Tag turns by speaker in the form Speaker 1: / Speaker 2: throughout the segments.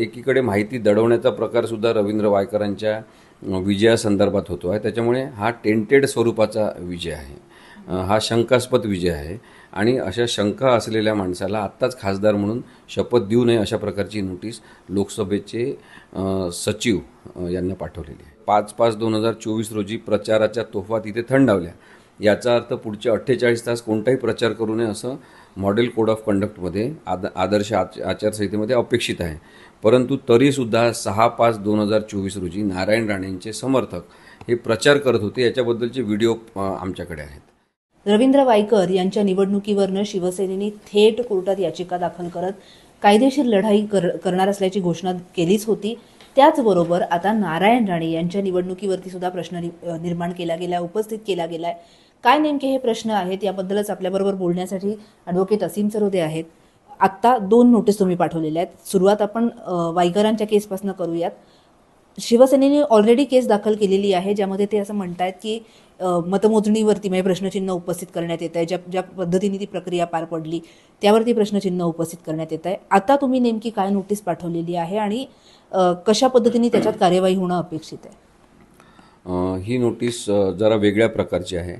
Speaker 1: एकीकडे माहिती दडवण्याचा प्रकारसुद्धा रवींद्र वायकरांच्या विजयासंदर्भात होतो आहे त्याच्यामुळे हा टेंटेड स्वरूपाचा विजय आहे हा शंकास्पद विजय आहे आणि अशा शंका असलेल्या माणसाला आत्ताच खासदार म्हणून शपथ देऊ नये अशा प्रकारची नोटीस लोकसभेचे सचिव यांना पाठवलेली आहे पाच पाच दोन हजार चोवीस रोजी प्रचाराच्या तोफा तिथे थंडावल्या याचा अर्थ पुढचे अठ्ठेचाळीस तास कोणताही प्रचार करू नये असं मॉडेल कोड ऑफ कंडक्टमध्ये आद आदर्श आच आचारसंहितेमध्ये अपेक्षित आहे परंतु तरीसुद्धा सहा पाच दोन हजार चोवीस रोजी नारायण राणेंचे समर्थक हे प्रचार करत होते याच्याबद्दलचे व्हिडिओ आमच्याकडे आहेत
Speaker 2: रवींद्र वायकर यांच्या निवडणुकीवरनं शिवसेनेने थेट कोर्टात याचिका दाखल करत कायदेशीर लढाई कर करणार असल्याची घोषणा केलीच होती त्याचबरोबर आता नारायण राणे यांच्या निवडणुकीवरती सुद्धा प्रश्न निर्माण केला गेला उपस्थित केला गेलाय काय नेमके हे प्रश्न आहेत याबद्दलच आपल्याबरोबर बोलण्यासाठी ॲडव्होकेट असीम सरोदे आहेत आत्ता दोन नोटीस तुम्ही पाठवलेल्या आहेत सुरुवात आपण वायकरांच्या केसपासून करूयात शिवसेनेने ऑलरेडी केस दाखल केलेली आहे ज्यामध्ये ते असं म्हणत आहेत की मतमोजणीवरती म्हणजे प्रश्नचिन्ह उपस्थित करण्यात येत आहे ज्या ज्या पद्धतीने ती प्रक्रिया पार पडली त्यावरती प्रश्नचिन्ह उपस्थित करण्यात येत आहे आता तुम्ही नेमकी काय नोटीस पाठवलेली आहे आणि कशा पद्धतीने त्याच्यात कार्यवाही होणं अपेक्षित
Speaker 1: आहे ही नोटीस जरा वेगळ्या प्रकारची आहे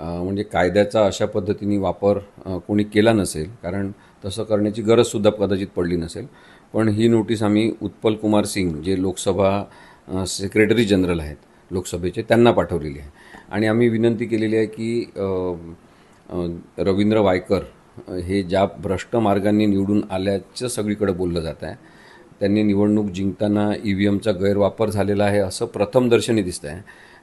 Speaker 1: म्हणजे कायद्याचा अशा पद्धतीने वापर कोणी केला नसेल कारण तसं करण्याची गरजसुद्धा कदाचित पडली नसेल पण ही नोटीस आम्ही उत्पल कुमार सिंग जे लोकसभा सेक्रेटरी जनरल आहेत लोकसभेचे त्यांना पाठवलेली आहे आणि आम्ही विनंती केलेली आहे की रवींद्र वायकर हे ज्या भ्रष्ट मार्गांनी निवडून आल्याचं सगळीकडे बोललं जात आहे त्यांनी निवडणूक जिंकताना ई व्ही एमचा गैरवापर झालेला आहे असं प्रथमदर्शनी दिसतं आहे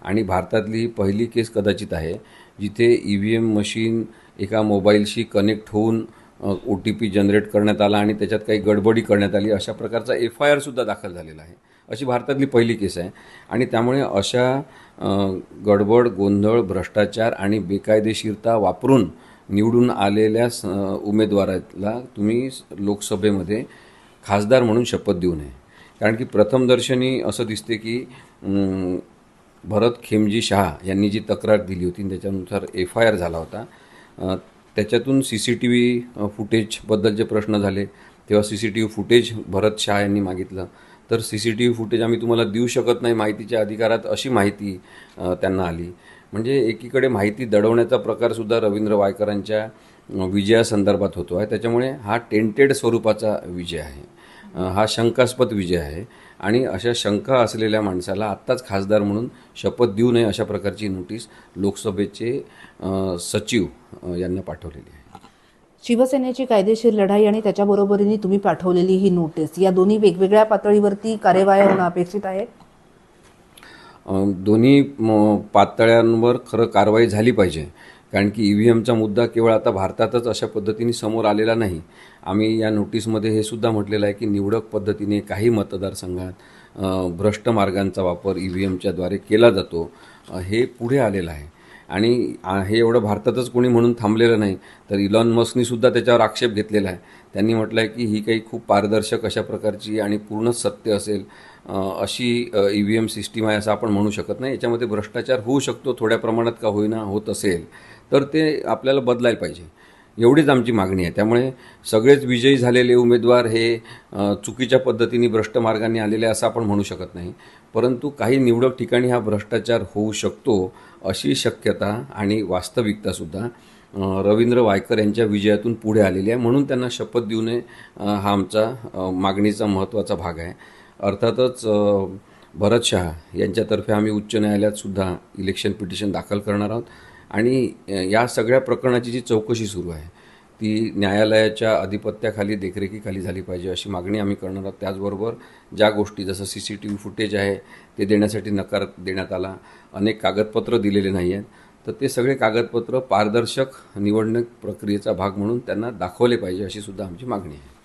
Speaker 1: आणि भारतातली ही पहिली केस कदाचित आहे जिथे ई व्ही एम मशीन एका मोबाईलशी कनेक्ट होऊन ओ टी पी जनरेट करण्यात आला आणि त्याच्यात काही गडबडी करण्यात आली अशा प्रकारचा एफ आय आरसुद्धा दाखल झालेला आहे अशी भारतातली पहिली केस आहे आणि त्यामुळे अशा गडबड गोंधळ भ्रष्टाचार आणि बेकायदेशीरता वापरून निवडून आलेल्या स उमेदवाराला तुम्ही लोकसभेमध्ये खासदार म्हणून शपथ देऊ नये कारण की प्रथमदर्शनी असं दिसते की भरत खेमजी शहा यांनी जी तक्रार दिली होती त्याच्यानुसार एफ आय आर झाला होता त्याच्यातून सी सी टी व्ही फुटेजबद्दल जे प्रश्न झाले तेव्हा C C T V footage Bharat Shah यांनी मागितलं तर C C T V footage आम्ही तुम्हाला देऊ शकत नाही माहितीच्या अधिकारात अशी माहिती त्यांना आली म्हणजे एकीकडे माहिती दडवण्याचा प्रकारसुद्धा रवींद्र वायकरांच्या विजयासंदर्भात होतो आहे त्याच्यामुळे हा टेंटेड स्वरूपाचा विजय आहे हा शंकास्पद विजय आहे आणि अशा शंका असलेल्या माणसाला आत्ताच खासदार म्हणून शपथ देऊ नये अशा प्रकारची नोटीस लोकसभेचे सचिव यांना पाठवलेली आहे
Speaker 2: शिवसेनेची कायदेशीर लढाई आणि त्याच्याबरोबरीने तुम्ही पाठवलेली ही नोटीस या दोन्ही वेगवेगळ्या पातळीवरती कार्यवाही होणं अपेक्षित आहे
Speaker 1: दोन्ही पातळ्यांवर खरं कारवाई झाली पाहिजे कारण की ई e व्ही एमचा मुद्दा केवळ आता भारतातच अशा पद्धतीने समोर आलेला नाही आम्ही या नोटीसमध्ये हे सुद्धा म्हटलेलं आहे की निवडक पद्धतीने काही मतदारसंघात भ्रष्ट मार्गांचा वापर ई e व्ही एमच्याद्वारे केला जातो हे पुढे आलेलं आहे आणि हे एवढं भारतातच कोणी म्हणून थांबलेलं नाही तर इलॉन सुद्धा त्याच्यावर आक्षेप घेतलेला आहे त्यांनी म्हटलं आहे की ही काही खूप पारदर्शक अशा प्रकारची आणि पूर्णच सत्य असेल अशी ई व्ही एम सिस्टीम आहे असं आपण म्हणू शकत नाही याच्यामध्ये भ्रष्टाचार होऊ शकतो थोड्या प्रमाणात का होईना होत असेल तर ते आपल्याला बदलायला पाहिजे एवढीच आमची मागणी आहे त्यामुळे सगळेच विजयी झालेले उमेदवार हे चुकीच्या पद्धतीने भ्रष्ट मार्गाने आलेले असं आपण म्हणू शकत नाही परंतु काही निवडक ठिकाणी हा भ्रष्टाचार होऊ शकतो अशी शक्यता आणि वास्तविकतासुद्धा रवींद्र वायकर यांच्या विजयातून पुढे आलेली आहे म्हणून त्यांना शपथ देऊ नये हा आमचा मागणीचा महत्त्वाचा भाग आहे अर्थातच भरत शहा यांच्यातर्फे आम्ही उच्च न्यायालयात सुद्धा इलेक्शन पिटिशन दाखल करणार आहोत आणि या सगळ्या प्रकरणाची जी चौकशी सुरू आहे ती न्यायालयाच्या अधिपत्याखाली देखरेखीखाली झाली पाहिजे अशी मागणी आम्ही करणार आहोत त्याचबरोबर ज्या गोष्टी जसं C C T V footage आहे ते देण्यासाठी नकार देण्यात आला अनेक कागदपत्र दिलेले नाही आहेत तर ते सगळे कागदपत्र पारदर्शक निवडणूक प्रक्रियेचा भाग म्हणून त्यांना दाखवले पाहिजे अशी सुद्धा आमची मागणी आहे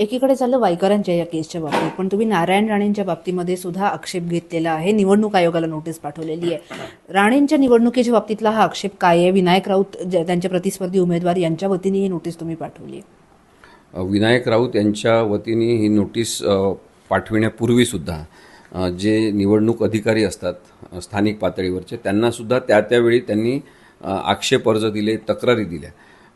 Speaker 2: एकीकडे झालं वायकरांच्या या केसच्या बाबतीत पण तुम्ही नारायण राणेंच्या बाबतीमध्ये सुद्धा आक्षेप घेतलेला आहे निवडणूक आयोगाला नोटीस पाठवलेली आहे राणेंच्या निवडणुकीच्या बाबतीतला हा आक्षेप काय आहे विनायक राऊत त्यांच्या प्रतिस्पर्धी उमेदवार यांच्या वतीने ही नोटीस तुम्ही पाठवली
Speaker 1: विनायक राऊत यांच्या वतीने ही नोटीस पाठविण्यापूर्वीसुद्धा जे निवडणूक अधिकारी असतात स्थानिक पातळीवरचे त्यांनासुद्धा त्या त्यावेळी त्यांनी आक्षेप अर्ज दिले तक्रारी दिल्या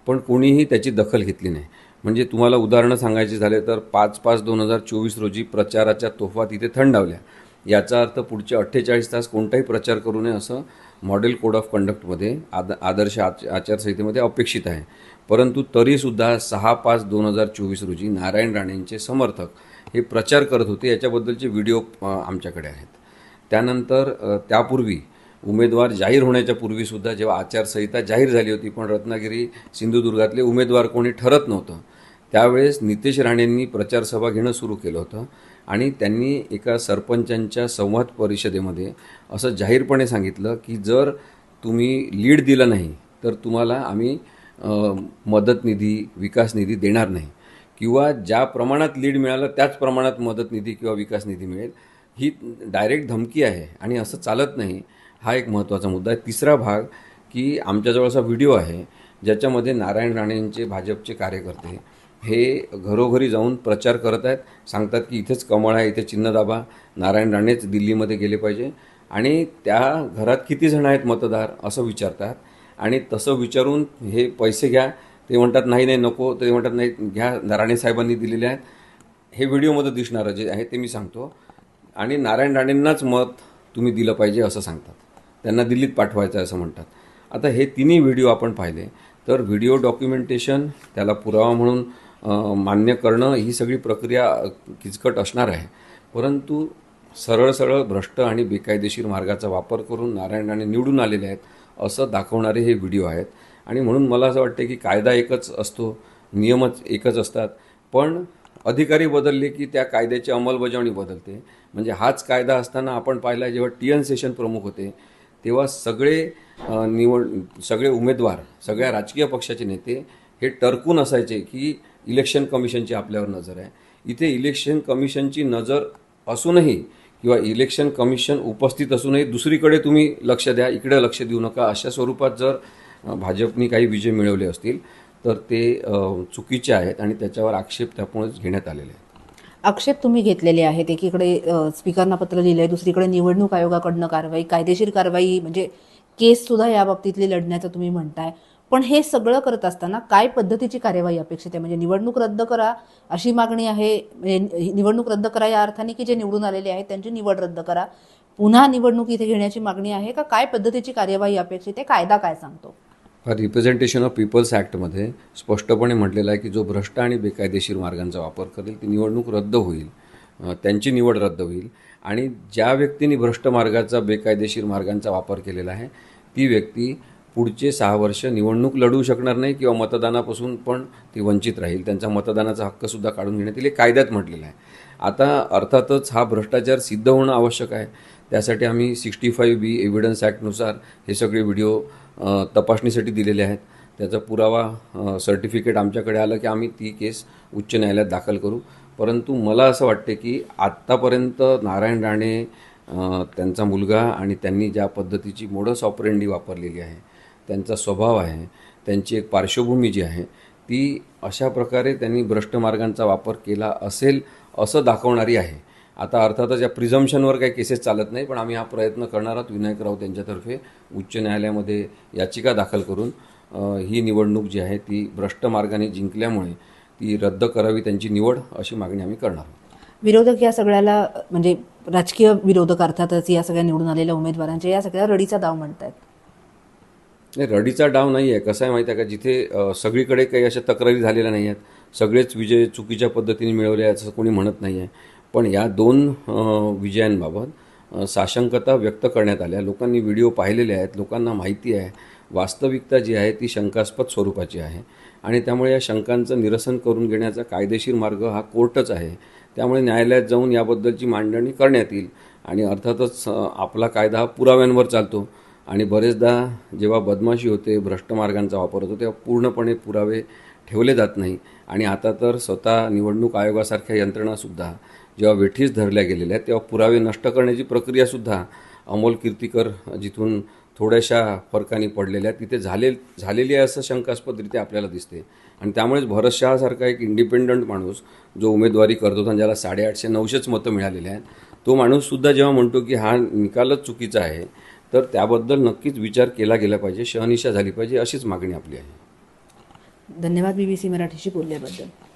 Speaker 1: पण कोणीही त्याची दखल घेतली नाही म्हणजे तुम्हाला उदाहरणं सांगायची झाले तर पाच पाच दोन हजार चोवीस रोजी प्रचाराच्या तोफा तिथे थंडावल्या याचा अर्थ पुढचे अठ्ठेचाळीस तास कोणताही प्रचार करू नये असं मॉडेल कोड ऑफ कंडक्टमध्ये आद आदर्श आच आचारसंहितेमध्ये अपेक्षित आहे परंतु तरीसुद्धा सहा पाच दोन हजार चोवीस रोजी नारायण राणेंचे समर्थक हे प्रचार करत होते याच्याबद्दलचे व्हिडिओ आमच्याकडे आहेत त्यानंतर त्यापूर्वी उमेदवार जाहीर होण्याच्या पूर्वीसुद्धा जेव्हा आचारसंहिता जाहीर झाली होती पण रत्नागिरी सिंधुदुर्गातले उमेदवार कोणी ठरत नव्हतं त्यावेळेस नितेश राणेंनी प्रचारसभा घेणं सुरू केलं होतं आणि त्यांनी एका सरपंचांच्या संवाद परिषदेमध्ये असं जाहीरपणे सांगितलं की जर तुम्ही लीड दिलं नाही तर तुम्हाला आम्ही मदत निधी विकास निधी देणार नाही किंवा ज्या प्रमाणात लीड मिळालं त्याच प्रमाणात मदत निधी किंवा विकास निधी मिळेल ही डायरेक्ट धमकी आहे आणि असं चालत नाही हा एक महत्त्वाचा मुद्दा आहे तिसरा भाग की आमच्याजवळचा व्हिडिओ आहे ज्याच्यामध्ये नारायण राणेंचे भाजपचे कार्यकर्ते हे घरोघरी जाऊन प्रचार करत आहेत सांगतात की इथेच कमळ आहे इथे चिन्ह दाबा नारायण राणेच दिल्लीमध्ये गेले पाहिजे आणि त्या घरात किती जण आहेत मतदार असं विचारतात आणि तसं विचारून हे पैसे घ्या ते म्हणतात नाही नाही नको ते म्हणतात नाही घ्या नारायण साहेबांनी दिलेले आहेत हे व्हिडिओमध्ये दिसणारं जे आहे ते मी सांगतो आणि नारायण राणेंनाच मत तुम्ही दिलं पाहिजे असं सांगतात त्यांना दिल्लीत पाठवायचं आहे असं म्हणतात आता हे तिन्ही व्हिडिओ आपण पाहिले तर व्हिडिओ डॉक्युमेंटेशन त्याला पुरावा म्हणून मान्य करणं ही सगळी प्रक्रिया किचकट असणार आहे परंतु सरळ सरळ भ्रष्ट आणि बेकायदेशीर मार्गाचा वापर करून नारायण राणे निवडून आलेले आहेत असं दाखवणारे हे व्हिडिओ आहेत आणि म्हणून मला असं वाटते की कायदा एकच असतो नियमच एकच असतात पण अधिकारी बदलले की त्या कायद्याची अंमलबजावणी बदलते म्हणजे हाच कायदा असताना आपण पाहिला जेव्हा टी एन सेशन प्रमुख होते तेव्हा सगळे निवड सगळे उमेदवार सगळ्या राजकीय पक्षाचे नेते हे टरकून असायचे की इलेक्शन कमिशनची आपल्यावर नजर आहे इथे इलेक्शन कमिशनची नजर असूनही किंवा इलेक्शन कमिशन उपस्थित असूनही दुसरीकडे तुम्ही लक्ष द्या इकडे लक्ष देऊ नका अशा स्वरूपात जर भाजपनी काही विजय मिळवले असतील तर ते चुकीचे आहेत आणि त्याच्यावर आक्षेप त्यामुळेच घेण्यात आलेले आहेत
Speaker 2: आक्षेप तुम्ही घेतलेले आहेत एकीकडे स्पीकरना पत्र लिहिलं आहे दुसरीकडे निवडणूक आयोगाकडनं कारवाई कायदेशीर कारवाई म्हणजे केससुद्धा बाबतीतली लढण्याचं तुम्ही म्हणताय पण हे सगळं करत असताना काय पद्धतीची कार्यवाही अपेक्षित आहे म्हणजे निवडणूक रद्द करा अशी मागणी आहे म्हणजे निवडणूक रद्द करा या अर्थाने की जे निवडून आलेले आहेत त्यांची निवड रद्द करा पुन्हा निवडणूक इथे घेण्याची मागणी आहे का काय पद्धतीची कार्यवाही अपेक्षित आहे कायदा काय सांगतो
Speaker 1: रिप्रेझेंटेशन ऑफ पीपल्स ॲक्टमध्ये स्पष्टपणे म्हटलेलं आहे की जो भ्रष्ट आणि बेकायदेशीर मार्गांचा वापर करेल ती निवडणूक रद्द होईल त्यांची निवड रद्द होईल आणि ज्या व्यक्तीने भ्रष्ट मार्गाचा बेकायदेशीर मार्गांचा वापर केलेला आहे ती व्यक्ती पुढचे सहा वर्ष निवडणूक लढू शकणार नाही किंवा मतदानापासून पण ती वंचित राहील त्यांचा मतदानाचा हक्कसुद्धा काढून घेण्यात येईल कायद्यात म्हटलेलं आहे आता अर्थातच हा भ्रष्टाचार सिद्ध होणं आवश्यक आहे त्यासाठी आम्ही सिक्स्टी फाईव्ह बी एव्हिडन्स ॲक्टनुसार हे सगळे व्हिडिओ तपासणीसाठी दिलेले आहेत त्याचा पुरावा सर्टिफिकेट आमच्याकडे आलं की आम्ही ती केस उच्च न्यायालयात दाखल करू परंतु मला असं वाटते की आत्तापर्यंत नारायण राणे त्यांचा मुलगा आणि त्यांनी ज्या पद्धतीची मोडस ऑपरेंडी वापरलेली आहे त्यांचा स्वभाव आहे त्यांची एक पार्श्वभूमी जी आहे ती अशा प्रकारे त्यांनी भ्रष्ट मार्गांचा वापर केला असेल असं दाखवणारी आहे आता अर्थातच या प्रिझम्शनवर काही केसेस चालत नाही पण आम्ही हा प्रयत्न करणार आहोत विनायक राऊत यांच्यातर्फे उच्च न्यायालयामध्ये याचिका दाखल करून ही निवडणूक जी आहे ती भ्रष्ट मार्गाने जिंकल्यामुळे ती रद्द करावी त्यांची निवड अशी मागणी आम्ही करणार आहोत
Speaker 2: विरोधक या सगळ्याला म्हणजे राजकीय विरोधक अर्थातच या सगळ्या निवडून आलेल्या उमेदवारांच्या या सगळ्या रडीचा दाव म्हणत आहेत
Speaker 1: नाही रडीचा डाव नाही आहे कसं आहे माहिती आहे का जिथे सगळीकडे काही अशा तक्रारी झालेल्या नाही आहेत सगळेच विजय चुकीच्या पद्धतीने मिळवले आहेत असं कोणी म्हणत नाही आहे पण या दोन विजयांबाबत साशंकता व्यक्त करण्यात आल्या लोकांनी व्हिडिओ पाहिलेले आहेत लोकांना माहिती आहे वास्तविकता जी आहे ती शंकास्पद स्वरूपाची आहे आणि त्यामुळे या शंकांचं निरसन करून घेण्याचा कायदेशीर मार्ग हा कोर्टच आहे त्यामुळे न्यायालयात जाऊन याबद्दलची मांडणी करण्यात येईल आणि अर्थातच आपला कायदा हा पुराव्यांवर चालतो आणि बरेचदा जेव्हा बदमाशी होते भ्रष्ट मार्गांचा वापर होतो तेव्हा पूर्णपणे पुरावे ठेवले जात नाही आणि आता तर स्वतः निवडणूक आयोगासारख्या यंत्रणासुद्धा जेव्हा वेठीस धरल्या गेलेल्या आहेत तेव्हा पुरावे नष्ट करण्याची प्रक्रियासुद्धा अमोल कीर्तीकर जिथून थोड्याशा फरकाने पडलेल्या तिथे झाले झालेली आहे असं शंकास्पदरित्या आपल्याला दिसते आणि त्यामुळेच भरत शहासारखा एक इंडिपेंडंट माणूस जो उमेदवारी करतो आणि ज्याला साडेआठशे नऊशेच मतं मिळालेली आहेत तो माणूससुद्धा जेव्हा म्हणतो की हा निकालच चुकीचा आहे तर त्याबद्दल नक्कीच विचार केला गेला पाहिजे शहनिशा झाली पाहिजे अशीच मागणी आपली
Speaker 2: आहे धन्यवाद बी बी सी मराठीशी बोलल्याबद्दल